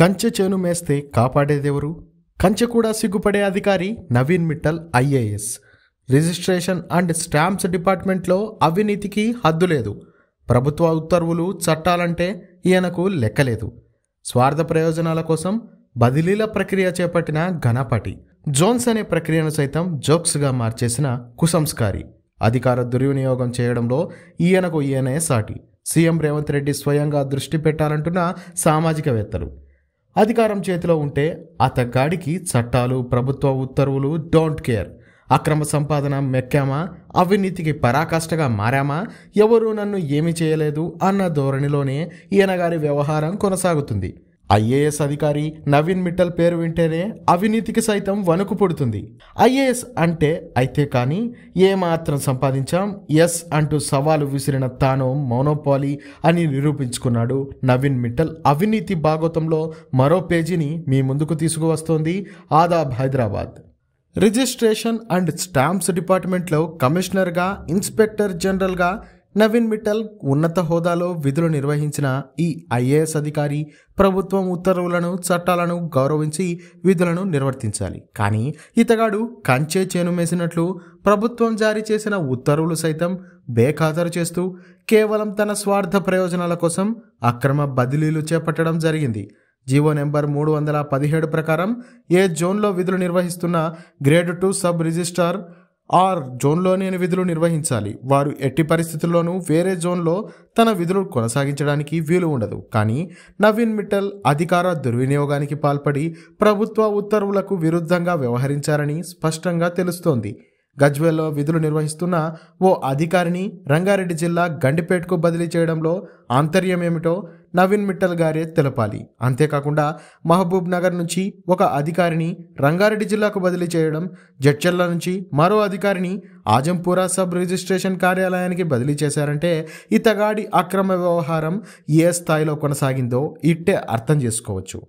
కంచె చేను మేస్తే కాపాడేదెవరు కంచె కూడా సిగ్గుపడే అధికారి Naveen Mittal IAS registration and stamps డిపార్ట్మెంట్లో అవినీతికి హద్దు లేదు ప్రభుత్వ ఉత్తర్వులు చట్టాలంటే ఈయనకు లెక్కలేదు స్వార్థ ప్రయోజనాల కోసం బదిలీల ప్రక్రియ చేపట్టిన ఘనపటి జోన్స్ అనే ప్రక్రియను సైతం జోక్స్గా మార్చేసిన కుసంస్కారి అధికార దుర్వినియోగం చేయడంలో ఈయనకు ఈయనే సాటి సీఎం రేవంత్ రెడ్డి స్వయంగా దృష్టి పెట్టాలంటున్న సామాజికవేత్తలు అధికారం చేతిలో ఉంటే అతగాడికి చట్టాలు ప్రభుత్వ ఉత్తర్వులు డోంట్ కేర్ అక్రమ సంపాదన మెక్కామా అవినీతికి పరాకాష్ఠగా మారామా ఎవరూ నన్ను ఏమి చేయలేదు అన్న ధోరణిలోనే ఈయనగారి వ్యవహారం కొనసాగుతుంది ఐఏఎస్ అధికారి నవీన్ మిట్టల్ పేరు వింటేనే అవినీతికి సైతం వణుకు పుడుతుంది ఐఏఎస్ అంటే అయితే కానీ ఏమాత్రం సంపాదించాం ఎస్ అంటూ సవాలు విసిరిన తాను మోనోపాలి అని నిరూపించుకున్నాడు నవీన్ మిట్టల్ అవినీతి భాగోతంలో మరో పేజీని మీ ముందుకు తీసుకువస్తోంది Aadab Hyderabad registration and stamps డిపార్ట్మెంట్లో కమిషనర్గా ఇన్స్పెక్టర్ జనరల్గా నవీన్ మిట్టల్ ఉన్నత హోదాలో విధులు నిర్వహించిన ఈ ఐఏఎస్ అధికారి ప్రభుత్వం ఉత్తర్వులను చట్టాలను గౌరవించి విధులను నిర్వర్తించాలి కానీ ఇతగాడు కంచే చేనుమేసినట్లు ప్రభుత్వం జారీ చేసిన ఉత్తర్వులు సైతం బేఖాతరు చేస్తూ కేవలం తన స్వార్థ ప్రయోజనాల కోసం అక్రమ బదిలీలు చేపట్టడం జరిగింది జీవో నెంబర్ మూడు వందల పదిహేడు ప్రకారం ఏ జోన్లో విధులు నిర్వహిస్తున్న గ్రేడ్ టూ సబ్ రిజిస్టార్ ఆర్ జోన్లోనే విధులు నిర్వహించాలి వారు ఎట్టి పరిస్థితుల్లోనూ వేరే జోన్లో తన విధులు కొనసాగించడానికి వీలు ఉండదు కానీ నవీన్ మిట్టల్ అధికార దుర్వినియోగానికి పాల్పడి ప్రభుత్వ ఉత్తర్వులకు విరుద్ధంగా వ్యవహరించారని స్పష్టంగా తెలుస్తోంది గజ్వేల్లో విధులు నిర్వహిస్తున్న ఓ అధికారిని రంగారెడ్డి జిల్లా గండిపేటకు బదిలీ చేయడంలో ఆంతర్యం ఏమిటో నవీన్ మిట్టల్ గారే తెలపాలి అంతేకాకుండా మహబూబ్ నగర్ నుంచి ఒక అధికారిని రంగారెడ్డి జిల్లాకు బదిలీ చేయడం జడ్చర్ల నుంచి మరో అధికారిని ఆజంపూరా సబ్ రిజిస్ట్రేషన్ కార్యాలయానికి బదిలీ చేశారంటే ఇతగాడి అక్రమ వ్యవహారం ఏ స్థాయిలో కొనసాగిందో ఇట్టే అర్థం చేసుకోవచ్చు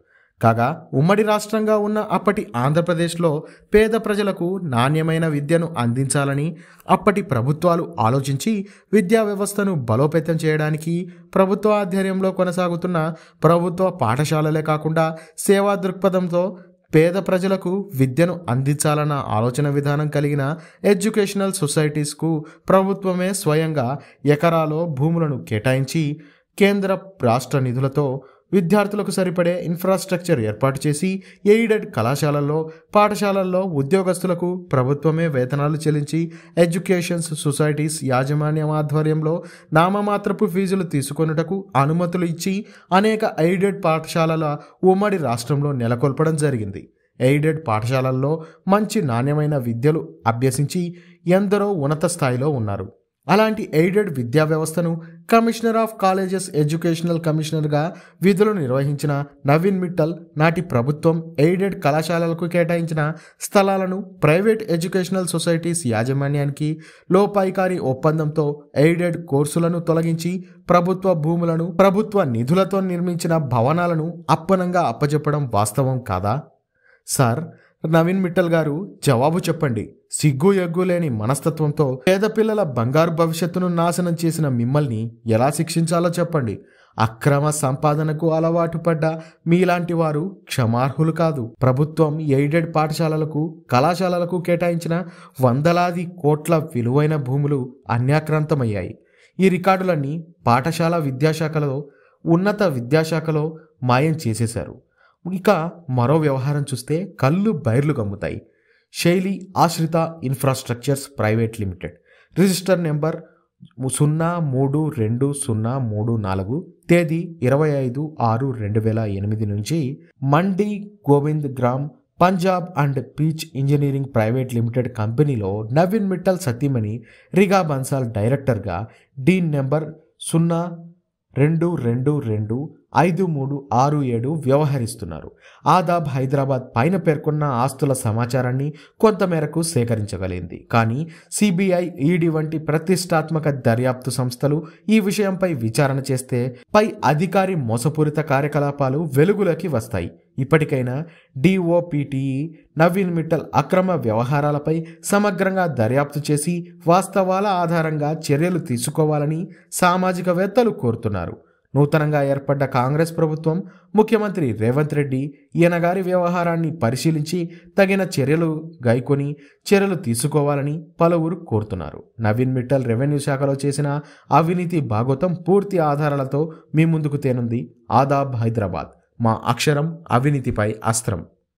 కాగా ఉమ్మడి రాష్ట్రంగా ఉన్న అప్పటి ఆంధ్రప్రదేశ్లో పేద ప్రజలకు నాణ్యమైన విద్యను అందించాలని అప్పటి ప్రభుత్వాలు ఆలోచించి విద్యా వ్యవస్థను బలోపేతం చేయడానికి ప్రభుత్వ ఆధ్వర్యంలో కొనసాగుతున్న ప్రభుత్వ పాఠశాలలే కాకుండా సేవా దృక్పథంతో పేద ప్రజలకు విద్యను అందించాలన్న ఆలోచన విధానం కలిగిన ఎడ్యుకేషనల్ సొసైటీస్కు ప్రభుత్వమే స్వయంగా ఎకరాలో భూములను కేటాయించి కేంద్ర రాష్ట్ర నిధులతో విద్యార్థులకు సరిపడే ఇన్ఫ్రాస్ట్రక్చర్ ఏర్పాటు చేసి ఎయిడెడ్ కళాశాలల్లో పాఠశాలల్లో ఉద్యోగస్తులకు ప్రభుత్వమే వేతనాలు చెల్లించి ఎడ్యుకేషన్స్ సొసైటీస్ యాజమాన్య ఆధ్వర్యంలో నామమాత్రపు ఫీజులు తీసుకొనుటకు అనుమతులు ఇచ్చి అనేక ఎయిడెడ్ పాఠశాలల ఉమ్మడి రాష్ట్రంలో నెలకొల్పడం జరిగింది ఎయిడెడ్ పాఠశాలల్లో మంచి నాణ్యమైన విద్యలు అభ్యసించి ఎందరో ఉన్నత స్థాయిలో ఉన్నారు అలాంటి ఎయిడెడ్ విద్యా వ్యవస్థను కమిషనర్ ఆఫ్ కాలేజెస్ ఎడ్యుకేషనల్ కమిషనర్గా విధులు నిర్వహించిన నవీన్ మిట్టల్ నాటి ప్రభుత్వం ఎయిడెడ్ కళాశాలలకు కేటాయించిన స్థలాలను ప్రైవేట్ ఎడ్యుకేషనల్ సొసైటీస్ యాజమాన్యానికి లోపాయికారి ఒప్పందంతో ఎయిడెడ్ కోర్సులను తొలగించి ప్రభుత్వ భూములను ప్రభుత్వ నిధులతో నిర్మించిన భవనాలను అప్పనంగా అప్పచెప్పడం వాస్తవం కాదా సార్ నవీన్ మిట్టల్ గారు జవాబు చెప్పండి సిగ్గు ఎగ్గు లేని మనస్తత్వంతో పేద పిల్లల బంగారు భవిష్యత్తును నాశనం చేసిన మిమ్మల్ని ఎలా శిక్షించాలో చెప్పండి అక్రమ సంపాదనకు అలవాటు పడ్డ మీలాంటి వారు క్షమార్హులు కాదు ప్రభుత్వం ఎయిడెడ్ పాఠశాలలకు కళాశాలలకు కేటాయించిన వందలాది కోట్ల విలువైన భూములు అన్యాక్రాంతమయ్యాయి ఈ రికార్డులన్నీ పాఠశాల విద్యాశాఖలో ఉన్నత విద్యాశాఖలో మాయం చేసేశారు ఇక మరో వ్యవహారం చూస్తే కళ్ళు బైర్లు గమ్ముతాయి శైలి Ashrita infrastructures private limited register number సున్నా మూడు రెండు సున్నా మూడు నాలుగు తేదీ ఇరవై ఐదు ఆరు రెండు వేల ఎనిమిది నుంచి Mandi Gobindgarh Punjab and peach engineering private limited కంపెనీలో నవీన్ మిట్టల్ సతీమణి రిగా బన్సాల్ డైరెక్టర్గా డీన్ నెంబర్ సున్నా రెండు రెండు రెండు ఐదు మూడు ఆరు ఏడు వ్యవహరిస్తున్నారు ఆదాబ్ హైదరాబాద్ పైన పేర్కొన్న ఆస్తుల సమాచారాన్ని కొంతమేరకు సేకరించగలిగింది కానీ సిబిఐ ఈడీ వంటి ప్రతిష్టాత్మక దర్యాప్తు సంస్థలు ఈ విషయంపై విచారణ చేస్తే పై అధికారి మోసపూరిత కార్యకలాపాలు వెలుగులోకి వస్తాయి ఇప్పటికైనా డిఓపిటిఈ నవీన్ మిట్టల్ అక్రమ వ్యవహారాలపై సమగ్రంగా దర్యాప్తు చేసి వాస్తవాల ఆధారంగా చర్యలు తీసుకోవాలని సామాజికవేత్తలు కోరుతున్నారు నూతనంగా ఏర్పడ్డ కాంగ్రెస్ ప్రభుత్వం ముఖ్యమంత్రి రేవంత్ రెడ్డి ఈయన గారి వ్యవహారాన్ని పరిశీలించి తగిన చర్యలు గైకొని చర్యలు తీసుకోవాలని పలువురు కోరుతున్నారు నవీన్ మిట్టల్ రెవెన్యూ శాఖలో చేసిన అవినీతి భాగోతం పూర్తి ఆధారాలతో మీ ముందుకు తేనుంది ఆదాబ్ హైదరాబాద్ మా అక్షరం అవినీతిపై అస్త్రం